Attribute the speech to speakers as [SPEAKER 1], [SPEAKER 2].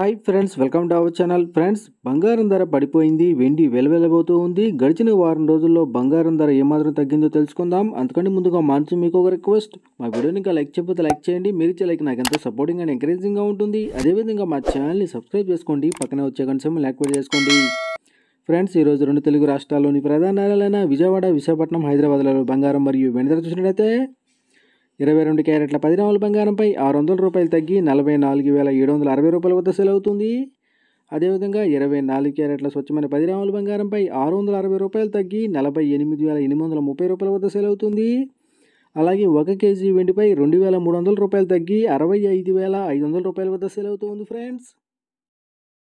[SPEAKER 1] hi friends welcome to our channel friends బంగారం ధర పడిపోయింది వెండి వెలవెలబోతూ ఉంది గడిచిన వారం రోజుల్లో బంగారం ధర ఏమాత్రం తగ్గిందో తెలుసుకుందాం అందుకని ముందుగా మంచి మీకు ఒక రిక్వెస్ట్ మా వీడియోని ఇంకా లైక్ చెప్పితే లైక్ చేయండి మీరు ఇచ్చే లైక్ నాకు ఎంతో సపోర్టింగ్ అండ్ ఎంకరేజింగ్గా ఉంటుంది అదేవిధంగా మా ఛానల్ని సబ్స్క్రైబ్ చేసుకోండి పక్కనే వచ్చే కనీసం యాక్టివేట్ చేసుకోండి ఫ్రెండ్స్ ఈరోజు రెండు తెలుగు రాష్ట్రాల్లోని ప్రధాన నగరాలైన విజయవాడ విశాఖపట్నం హైదరాబాద్లలో బంగారం మరియు వెండి ధర చూసినట్లయితే ఇరవై రెండు క్యారెట్ల పది గ్రాముల బంగారంపై ఆరు వందల రూపాయలు తగ్గి నలభై నాలుగు వేల ఏడు వందల అరవై రూపాయల వద్ద సెల్ అవుతుంది అదేవిధంగా ఇరవై నాలుగు క్యారెట్ల స్వచ్ఛమైన పది గ్రాముల బంగారంపై ఆరు వందల అరవై రూపాయలు తగ్గి నలభై ఎనిమిది వేల ఎనిమిది వందల ముప్పై రూపాయల వద్ద సెల్ అవుతుంది అలాగే ఒక కేజీ వెండిపై రెండు వేల మూడు వందల రూపాయలు తగ్గి అరవై ఐదు వేల ఐదు వందల రూపాయల వద్ద సెల్ అవుతుంది ఫ్రెండ్స్